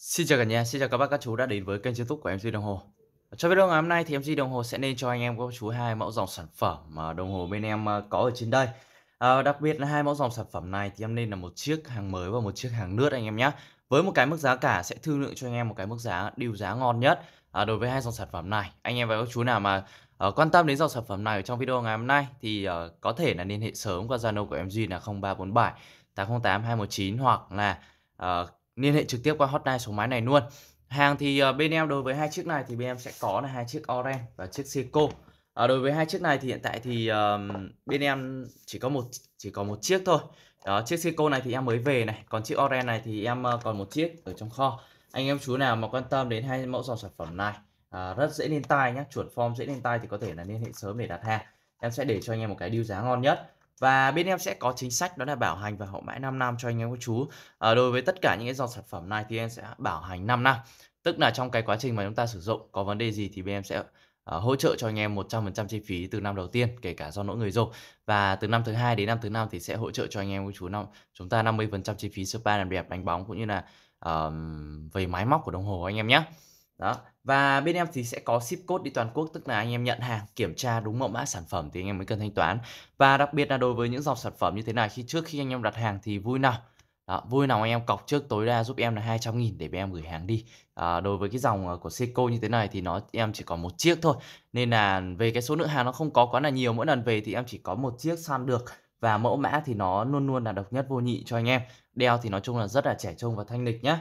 Xin chào cả nhà, xin chào các bác các chú đã đến với kênh youtube của MC Đồng Hồ Trong video ngày hôm nay thì MC Đồng Hồ sẽ nên cho anh em các chú hai mẫu dòng sản phẩm mà đồng hồ bên em ờ, có ở trên đây à, Đặc biệt là hai mẫu dòng sản phẩm này thì em nên là một chiếc hàng mới và một chiếc hàng nước anh em nhé Với một cái mức giá cả sẽ thương lượng cho anh em một cái mức giá điều giá ngon nhất à, Đối với hai dòng sản phẩm này, anh em và các chú nào mà uh, quan tâm đến dòng sản phẩm này ở trong video ngày hôm nay Thì uh, có thể là liên hệ sớm qua Zalo của MG là 0347 808 219 hoặc là uh, liên hệ trực tiếp qua hotline số máy này luôn hàng thì ờ, bên em đối với hai chiếc này thì bên em sẽ có là hai chiếc orange và chiếc seiko. à, đối với hai chiếc này thì hiện tại thì uh, bên em chỉ có một chỉ có một chiếc thôi đó chiếc seiko này thì em mới về này còn chiếc orange này thì em ờ, còn một chiếc ở trong kho anh em chú nào mà quan tâm đến hai mẫu dòng sản phẩm này à, rất dễ lên tay nhé chuẩn form dễ lên tay thì có thể là liên hệ sớm để đặt hàng em sẽ để cho anh em một cái điều giá ngon nhất và bên em sẽ có chính sách đó là bảo hành và hậu mãi 5 năm cho anh em cô chú à, đối với tất cả những cái dòng sản phẩm này thì em sẽ bảo hành 5 năm tức là trong cái quá trình mà chúng ta sử dụng có vấn đề gì thì bên em sẽ uh, hỗ trợ cho anh em 100% chi phí từ năm đầu tiên kể cả do lỗi người dùng và từ năm thứ hai đến năm thứ năm thì sẽ hỗ trợ cho anh em cô chú năm chúng ta 50% chi phí spa làm đẹp đánh bóng cũng như là uh, về máy móc của đồng hồ anh em nhé đó và bên em thì sẽ có ship code đi toàn quốc tức là anh em nhận hàng kiểm tra đúng mẫu mã sản phẩm thì anh em mới cần thanh toán và đặc biệt là đối với những dòng sản phẩm như thế này khi trước khi anh em đặt hàng thì vui nào đó, vui nào anh em cọc trước tối đa giúp em là 200 nghìn để em gửi hàng đi à, Đối với cái dòng à, của Seiko như thế này thì nó em chỉ có một chiếc thôi Nên là về cái số lượng hàng nó không có quá là nhiều Mỗi lần về thì em chỉ có một chiếc săn được Và mẫu mã thì nó luôn luôn là độc nhất vô nhị cho anh em Đeo thì nói chung là rất là trẻ trung và thanh lịch nhá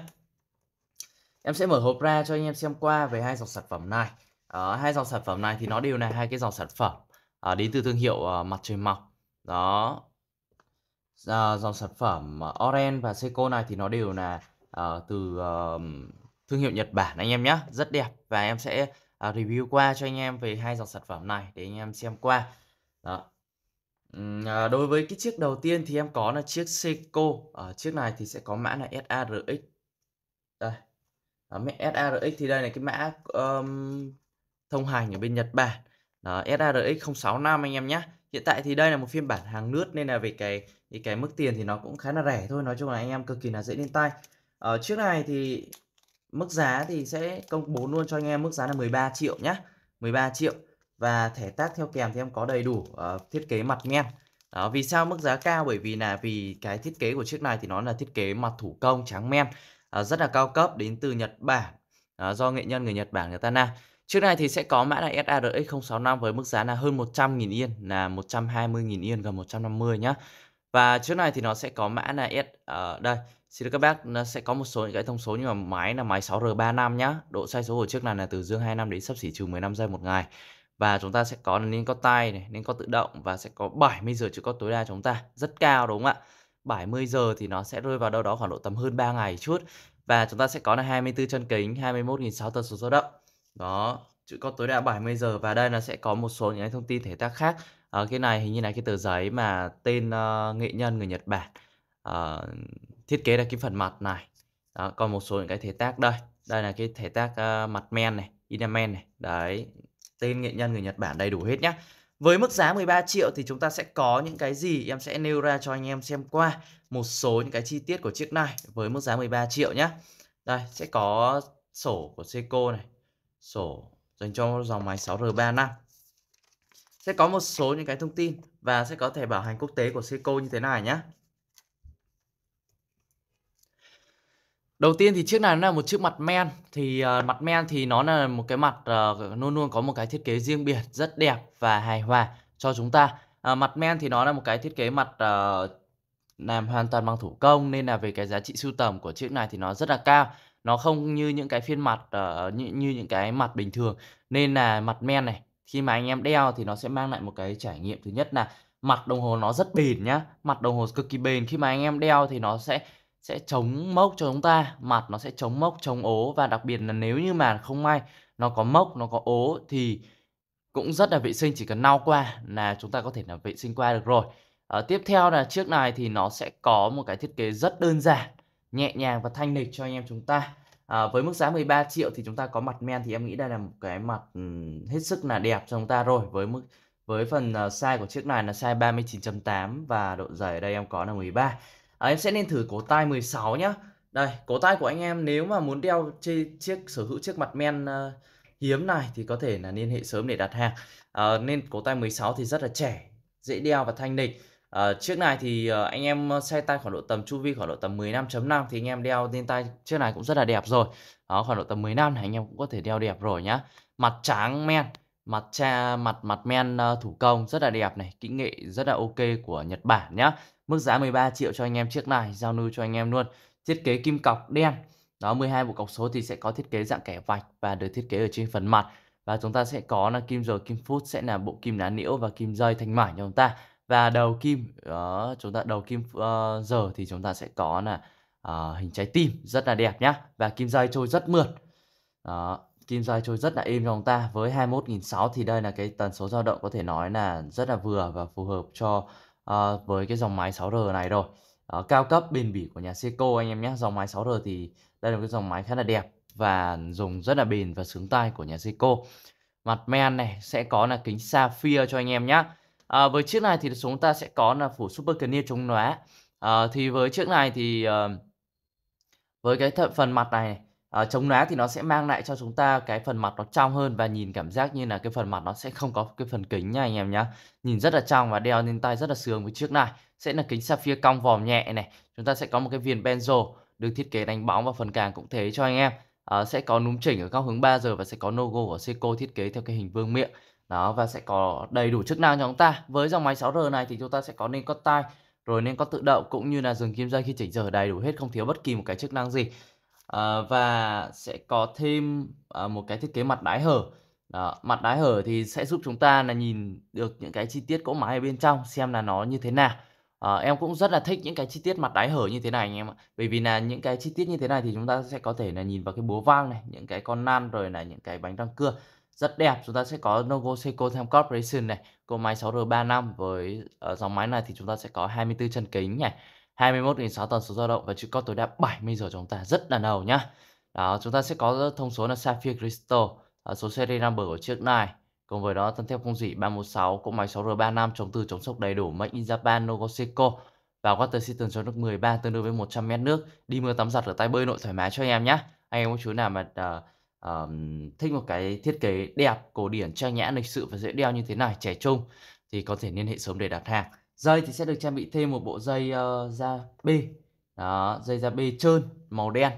em sẽ mở hộp ra cho anh em xem qua về hai dòng sản phẩm này à, hai dòng sản phẩm này thì nó đều là hai cái dòng sản phẩm à, đến từ thương hiệu à, mặt trời mọc đó à, dòng sản phẩm à, Oren và Seiko này thì nó đều là à, từ à, thương hiệu Nhật Bản anh em nhé rất đẹp và em sẽ à, review qua cho anh em về hai dòng sản phẩm này để anh em xem qua đó À, đối với cái chiếc đầu tiên thì em có là chiếc Seiko à, chiếc này thì sẽ có mã là SARX đó, SARX thì đây là cái mã um, thông hành ở bên Nhật Bản đó, SARX 065 anh em nhé hiện tại thì đây là một phiên bản hàng nước nên là về cái thì cái mức tiền thì nó cũng khá là rẻ thôi nói chung là anh em cực kỳ là dễ lên tay ở ờ, trước này thì mức giá thì sẽ công bố luôn cho anh em mức giá là 13 triệu nhé 13 triệu và thẻ tác theo kèm thì em có đầy đủ uh, thiết kế mặt men đó vì sao mức giá cao bởi vì là vì cái thiết kế của chiếc này thì nó là thiết kế mặt thủ công trắng men À, rất là cao cấp đến từ Nhật Bản à, do nghệ nhân người Nhật Bản người ta làm. Trước này thì sẽ có mã là SARX 065 với mức giá là hơn 100.000 yên là 120.000 yên gần 150 nhá. Và trước này thì nó sẽ có mã là S ở à, đây. Xin được các bác nó sẽ có một số những cái thông số nhưng mà máy là máy 6R35 nhá. Độ sai số của chiếc này là từ dương 25 đến sắp xỉ trừ 15 giây một ngày. Và chúng ta sẽ có nên có tay này, nên có tự động và sẽ có 70 giờ chữ có tối đa chúng ta. Rất cao đúng không ạ? 70 giờ thì nó sẽ rơi vào đâu đó khoảng độ tầm hơn 3 ngày chút và chúng ta sẽ có là 24 chân kính, 21.600 tần số dao động. Đó, chữ con tối đa 70 giờ và đây nó sẽ có một số những thông tin thể tác khác. À, cái này hình như là cái tờ giấy mà tên uh, nghệ nhân người Nhật Bản uh, thiết kế ra cái phần mặt này. Đó, còn một số những cái thể tác đây. Đây là cái thể tác uh, mặt men này, men này. Đấy, tên nghệ nhân người Nhật Bản đầy đủ hết nhé với mức giá 13 triệu thì chúng ta sẽ có những cái gì em sẽ nêu ra cho anh em xem qua một số những cái chi tiết của chiếc này với mức giá 13 triệu nhé. Đây sẽ có sổ của Seiko này, sổ dành cho dòng máy 6R35. Sẽ có một số những cái thông tin và sẽ có thẻ bảo hành quốc tế của Seiko như thế này nhé. Đầu tiên thì chiếc này nó là một chiếc mặt men thì uh, mặt men thì nó là một cái mặt uh, luôn luôn có một cái thiết kế riêng biệt rất đẹp và hài hòa cho chúng ta. Uh, mặt men thì nó là một cái thiết kế mặt uh, làm hoàn toàn bằng thủ công nên là về cái giá trị sưu tầm của chiếc này thì nó rất là cao. Nó không như những cái phiên mặt uh, như, như những cái mặt bình thường nên là mặt men này khi mà anh em đeo thì nó sẽ mang lại một cái trải nghiệm thứ nhất là mặt đồng hồ nó rất bền nhá, mặt đồng hồ cực kỳ bền khi mà anh em đeo thì nó sẽ sẽ chống mốc cho chúng ta mặt nó sẽ chống mốc chống ố và đặc biệt là nếu như mà không may nó có mốc nó có ố thì cũng rất là vệ sinh chỉ cần lau qua là chúng ta có thể là vệ sinh qua được rồi à, tiếp theo là chiếc này thì nó sẽ có một cái thiết kế rất đơn giản nhẹ nhàng và thanh lịch cho anh em chúng ta à, với mức giá 13 triệu thì chúng ta có mặt men thì em nghĩ đây là một cái mặt ừ, hết sức là đẹp cho chúng ta rồi với mức với phần ờ, size của chiếc này là size 39.8 và độ dày ở đây em có là 13 à, em sẽ nên thử cổ tai 16 nhá đây cổ tai của anh em nếu mà muốn đeo chi, chiếc sở hữu chiếc mặt men uh, hiếm này thì có thể là liên hệ sớm để đặt hàng à, nên cổ tai 16 thì rất là trẻ dễ đeo và thanh lịch à, chiếc này thì uh, anh em xe tay khoảng độ tầm chu vi khoảng độ tầm 15.5 thì anh em đeo lên tay chiếc này cũng rất là đẹp rồi đó khoảng độ tầm 15 năm này anh em cũng có thể đeo đẹp rồi nhá mặt trắng men mặt cha mặt mặt men uh, thủ công rất là đẹp này kỹ nghệ rất là ok của Nhật Bản nhá Mức giá 13 triệu cho anh em chiếc này, giao lưu cho anh em luôn. Thiết kế kim cọc đen. Đó 12 bộ cọc số thì sẽ có thiết kế dạng kẻ vạch và được thiết kế ở trên phần mặt. Và chúng ta sẽ có là kim rồi kim phút sẽ là bộ kim đá nhiễu và kim dây thanh mảnh cho chúng ta. Và đầu kim đó, chúng ta đầu kim uh, giờ thì chúng ta sẽ có là uh, hình trái tim rất là đẹp nhá. Và kim dây trôi rất mượt. Đó, kim dây trôi rất là êm cho chúng ta với 21.600 thì đây là cái tần số dao động có thể nói là rất là vừa và phù hợp cho à, với cái dòng máy 6R này rồi à, cao cấp bền bỉ của nhà Seiko anh em nhé dòng máy 6R thì đây là cái dòng máy khá là đẹp và dùng rất là bền và sướng tay của nhà Seiko mặt men này sẽ có là kính sapphire cho anh em nhé à, ờ, với chiếc này thì chúng ta sẽ có là phủ super clear chống lóa à, thì với chiếc này thì à, với cái phần mặt này à, chống lóa thì nó sẽ mang lại cho chúng ta cái phần mặt nó trong hơn và nhìn cảm giác như là cái phần mặt nó sẽ không có cái phần kính nha anh em nhá nhìn rất là trong và đeo lên tay rất là sướng với chiếc này sẽ là kính sapphire cong vòm nhẹ này chúng ta sẽ có một cái viền benzo được thiết kế đánh bóng và phần càng cũng thế cho anh em à, sẽ có núm chỉnh ở các hướng 3 giờ và sẽ có logo của Seiko thiết kế theo cái hình vương miệng đó và sẽ có đầy đủ chức năng cho chúng ta với dòng máy 6R này thì chúng ta sẽ có nên có tai rồi nên có tự động cũng như là dừng kim dây khi chỉnh giờ đầy đủ hết không thiếu bất kỳ một cái chức năng gì Ờ, và sẽ có thêm à, một cái thiết kế mặt đáy hở đó, mặt đáy hở thì sẽ giúp chúng ta là nhìn được những cái chi tiết cỗ máy ở bên trong xem là nó như thế nào à, em cũng rất là thích những cái chi tiết mặt đáy hở như thế này anh em ạ bởi vì là những cái chi tiết như thế này thì chúng ta sẽ có thể là nhìn vào cái búa vang này những cái con nan rồi là những cái bánh răng cưa rất đẹp chúng ta sẽ có Novo Seiko Time Corporation này cỗ máy 6R35 với uh, dòng máy này thì chúng ta sẽ có 24 chân kính này 21 đến 6 tần số dao động và chịu có tối đa 70 giờ chúng ta rất là đầu nhá. Đó, chúng ta sẽ có thông số là Sapphire Crystal, à, số series number của chiếc này. Cùng với đó thân thép không dỉ 316, cỗ máy 6R35 chống từ chống sốc đầy đủ Made in Japan Nogoseko và water system cho nước 13 tương đương với 100 mét nước. Đi mưa tắm giặt ở tay bơi nội thoải mái cho anh em nhá Anh em có chú nào mà uh, um, thích một cái thiết kế đẹp, cổ điển, trang nhã, lịch sự và dễ đeo như thế này, trẻ trung thì có thể liên hệ sớm để đặt hàng. Dây thì sẽ được trang bị thêm một bộ dây uh, da B. Đó, dây da B trơn màu đen.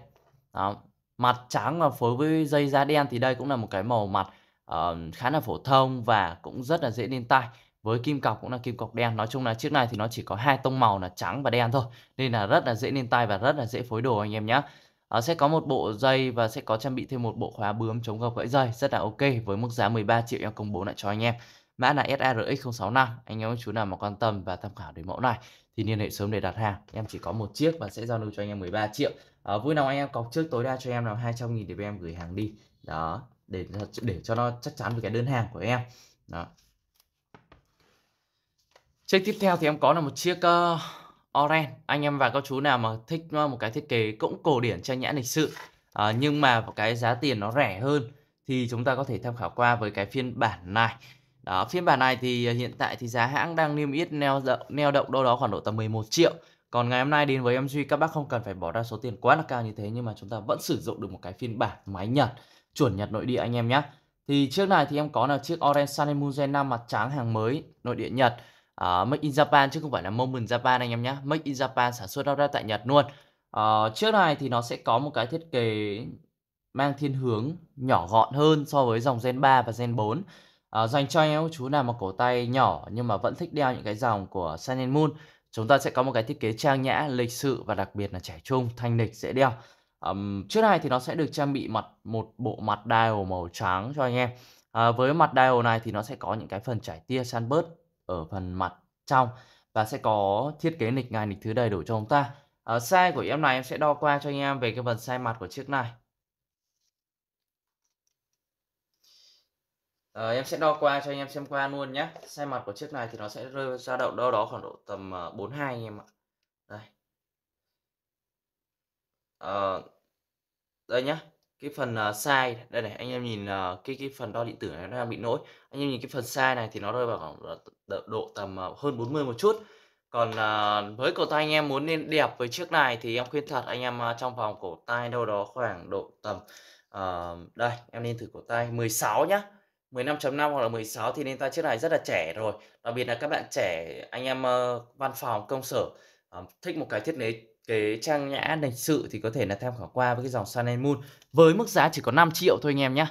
Đó, mặt trắng và phối với dây da đen thì đây cũng là một cái màu mặt uh, khá là phổ thông và cũng rất là dễ lên tay với kim cọc cũng là kim cọc đen nói chung là chiếc này thì nó chỉ có hai tông màu là trắng và đen thôi nên là rất là dễ lên tay và rất là dễ phối đồ anh em nhé à, ờ, sẽ có một bộ dây và sẽ có trang bị thêm một bộ khóa bướm chống gập gãy dây rất là ok với mức giá 13 triệu em công bố lại cho anh em mã là SARX065 anh em chú nào mà quan tâm và tham khảo đến mẫu này thì liên hệ sớm để đặt hàng em chỉ có một chiếc và sẽ giao lưu cho anh em 13 triệu à, vui lòng anh em cọc trước tối đa cho em là 200 nghìn để bên em gửi hàng đi đó để để cho nó chắc chắn với cái đơn hàng của em đó chiếc tiếp theo thì em có là một chiếc uh, ờ, Oren anh em và các chú nào mà thích ờ, một cái thiết kế cũng cổ điển trang nhãn lịch sự à, nhưng mà cái giá tiền nó rẻ hơn thì chúng ta có thể tham khảo qua với cái phiên bản này đó, phiên bản này thì à, hiện tại thì giá hãng đang niêm yết neo động, neo động đâu đó khoảng độ tầm 11 triệu. Còn ngày hôm nay đến với em duy các bác không cần phải bỏ ra số tiền quá là cao như thế nhưng mà chúng ta vẫn sử dụng được một cái phiên bản máy Nhật, chuẩn Nhật nội địa anh em nhé. Thì trước này thì em có là chiếc Orange Sun Gen 5 mặt trắng hàng mới nội địa Nhật. Uh, ờ, Make in Japan chứ không phải là Moment Japan anh em nhé. Make in Japan sản xuất ra tại Nhật luôn. Uh, ờ, trước này thì nó sẽ có một cái thiết kế mang thiên hướng nhỏ gọn hơn so với dòng Gen 3 và Gen 4 à, dành cho anh em chú nào mà cổ tay nhỏ nhưng mà vẫn thích đeo những cái dòng của Sun and Moon chúng ta sẽ có một cái thiết kế trang nhã lịch sự và đặc biệt là trẻ trung thanh lịch dễ đeo um, trước này thì nó sẽ được trang bị mặt một bộ mặt dial màu trắng cho anh em à, với mặt dial này thì nó sẽ có những cái phần trải tia sunburst ở phần mặt trong và sẽ có thiết kế lịch ngày lịch thứ đầy đủ cho chúng ta à, size của em này em sẽ đo qua cho anh em về cái phần size mặt của chiếc này à, em sẽ đo qua cho anh em xem qua luôn nhé sai mặt của chiếc này thì nó sẽ rơi ra động đâu đó khoảng độ tầm 42 ờ, anh em ạ đây à, đây nhá cái phần uh, sai đây này anh em nhìn cái cái phần đo điện tử này nó đang bị lỗi anh em nhìn cái phần sai này thì nó rơi vào khoảng độ tầm uh, hơn 40 một chút còn với cổ tay anh em muốn nên đẹp với chiếc này thì em khuyên thật anh em trong vòng cổ tay đâu đó khoảng độ tầm uh, đây em nên thử cổ tay 16 nhá 15.5 hoặc là 16 thì nên ta chiếc này rất là trẻ rồi đặc biệt là các bạn trẻ anh em uh, văn phòng công sở uh, thích một cái thiết kế cái trang nhã lịch sự thì có thể là tham khảo qua với cái dòng Sun and Moon với mức giá chỉ có 5 triệu thôi anh em nhé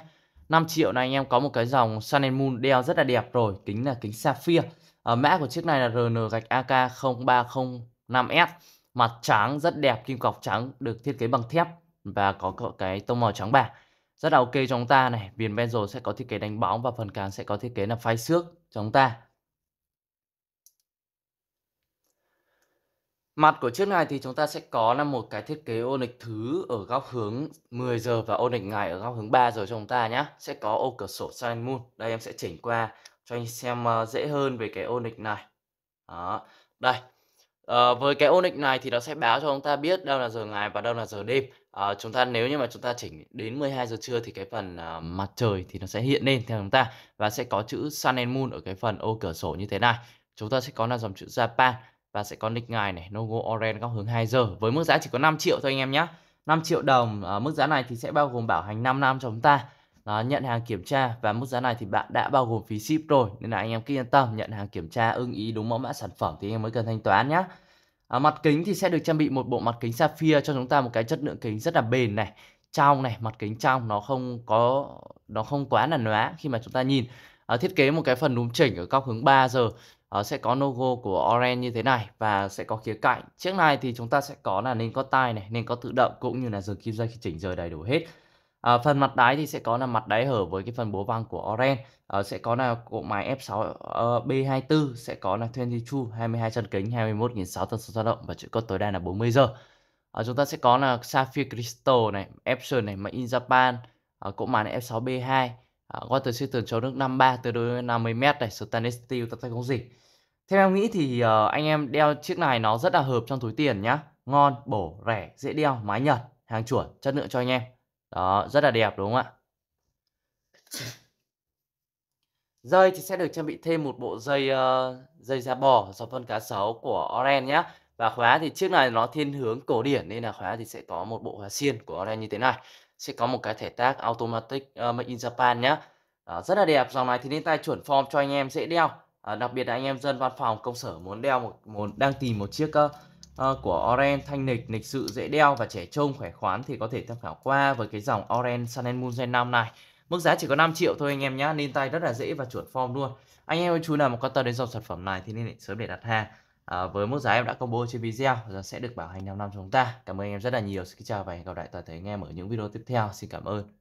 5 triệu này anh em có một cái dòng Sun and Moon đeo rất là đẹp rồi kính là kính sapphire à, mã của chiếc này là RN gạch AK 0305S mặt trắng rất đẹp kim cọc trắng được thiết kế bằng thép và có cái tông màu trắng bạc rất là ok cho chúng ta này viền ven sẽ có thiết kế đánh bóng và phần cán sẽ có thiết kế là phai xước cho chúng ta Mặt của chiếc này thì chúng ta sẽ có là một cái thiết kế ô nịch thứ ở góc hướng 10 giờ và ô nịch ngày ở góc hướng 3 giờ cho chúng ta nhé. Sẽ có ô cửa sổ Silent Moon. Đây em sẽ chỉnh qua cho anh xem ờ, dễ hơn về cái ô nịch này. Đó. Đây. À, với cái ô nịch này thì nó sẽ báo cho chúng ta biết đâu là giờ ngày và đâu là giờ đêm. Ờ, chúng ta nếu như mà chúng ta chỉnh đến 12 giờ trưa thì cái phần à, mặt trời thì nó sẽ hiện lên theo chúng ta và sẽ có chữ Sun and Moon ở cái phần ô cửa sổ như thế này. Chúng ta sẽ có là dòng chữ Japan và sẽ có nick ngài này, logo orange góc hướng 2 giờ với mức giá chỉ có 5 triệu thôi anh em nhé. 5 triệu đồng à, mức giá này thì sẽ bao gồm bảo hành 5 năm cho chúng ta. Đó, nhận hàng kiểm tra và mức giá này thì bạn đã bao gồm phí ship rồi nên là anh em cứ yên tâm nhận hàng kiểm tra ưng ý đúng mẫu mã sản phẩm thì anh em mới cần thanh toán nhé. À, mặt kính thì sẽ được trang bị một bộ mặt kính sapphire cho chúng ta một cái chất lượng kính rất là bền này trong này mặt kính trong nó không có nó không quá là nóa khi mà chúng ta nhìn à, thiết kế một cái phần núm chỉnh ở góc hướng 3 giờ à, sẽ có logo của Orange như thế này và sẽ có khía cạnh chiếc này thì chúng ta sẽ có là nên có tai này nên có tự động cũng như là giờ kim dây khi chỉnh giờ đầy đủ hết À, phần mặt đáy thì sẽ có là mặt đáy hở với cái phần bố văng của Oren à, sẽ có là cỗ máy F6 uh, B24 sẽ có là 22 22 chân kính 21.600 tần số dao động và chữ cốt tối đa là 40 giờ à, chúng ta sẽ có là Sapphire Crystal này Epson này máy in Japan à, cỗ máy F6 B2 à, water system chống nước 53 tương đối 50m này stainless steel ta không gì theo em nghĩ thì uh, anh em đeo chiếc này nó rất là hợp trong túi tiền nhá ngon bổ rẻ dễ đeo mái nhật hàng chuẩn chất lượng cho anh em đó, rất là đẹp đúng không ạ? Dây thì sẽ được trang bị thêm một bộ dây uh, dây da bò do phân cá sấu của Oren nhé. Và khóa thì chiếc này nó thiên hướng cổ điển nên là khóa thì sẽ có một bộ khóa xiên của Oren như thế này. Sẽ có một cái thẻ tác automatic uh, made in Japan nhé. Đó, rất là đẹp, dòng này thì nên tay chuẩn form cho anh em dễ đeo. À, đặc biệt là anh em dân văn phòng công sở muốn đeo một, muốn đang tìm một chiếc uh, Ờ, của Oren thanh lịch, lịch sự dễ đeo và trẻ trung khỏe khoắn thì có thể tham khảo qua với cái dòng Oren Sun and Moon Gen 5 này. Mức giá chỉ có 5 triệu thôi anh em nhá, nên tay rất là dễ và chuẩn form luôn. Anh em ơi chú nào mà quan tâm đến dòng sản phẩm này thì nên sớm để đặt hàng. À, với mức giá em đã bố trên video và sẽ được bảo hành 5 năm cho chúng ta. Cảm ơn anh em rất là nhiều. Xin chào và hẹn gặp lại toàn thể anh em ở những video tiếp theo. Xin cảm ơn.